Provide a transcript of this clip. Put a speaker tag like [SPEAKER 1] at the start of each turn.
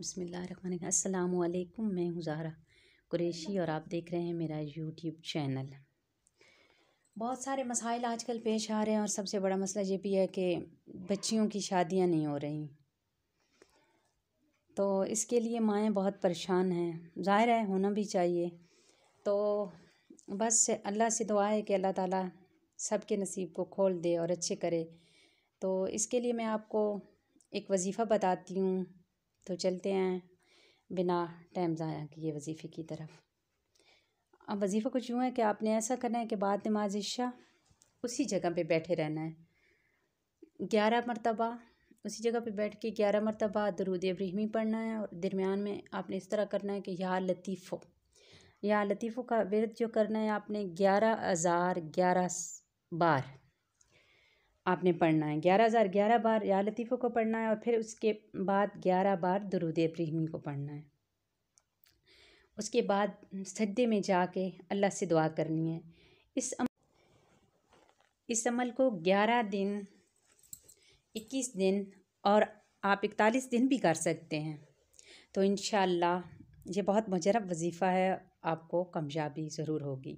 [SPEAKER 1] बसमिल वालेकुम मैं हुजारा कुरेशी और आप देख रहे हैं मेरा यूट्यूब चैनल बहुत सारे मसाइल आजकल पेश आ रहे हैं और सबसे बड़ा मसला ये भी है कि बच्चियों की शादियां नहीं हो रही तो इसके लिए माएँ बहुत परेशान हैं ज़ाहिर है होना भी चाहिए तो बस अल्लाह से दुआ है कि अल्लाह ताला सबके नसीब को खोल दे और अच्छे करे तो इसके लिए मैं आपको एक वजीफ़ा बताती हूँ तो चलते हैं बिना टाइम ज़ाया किए वजीफ़े की तरफ अब वजीफ़ा कुछ यूँ है कि आपने ऐसा करना है कि बाद नमाज इशा उसी जगह पे बैठे रहना है ग्यारह मरतबा उसी जगह पे बैठ के ग्यारह मरतबा दरूद इब्राहिमी पढ़ना है और दरमियान में आपने इस तरह करना है कि या लतीफ़ो या लतीफ़ो का विरत जो करना है आपने ग्यारह हज़ार ग्यारह बार आपने पढ़ना है ग्यारह हज़ार ग्यारह बार या लतीफ़ों को पढ़ना है और फिर उसके बाद ग्यारह बार दरुद इब्राहिमी को पढ़ना है उसके बाद सजदे में जाके अल्लाह से दुआ करनी है इस अम, इस अमल को ग्यारह दिन इक्कीस दिन और आप इकतालीस दिन भी कर सकते हैं तो इन ये बहुत मजरब वजीफ़ा है आपको कामयाबी ज़रूर होगी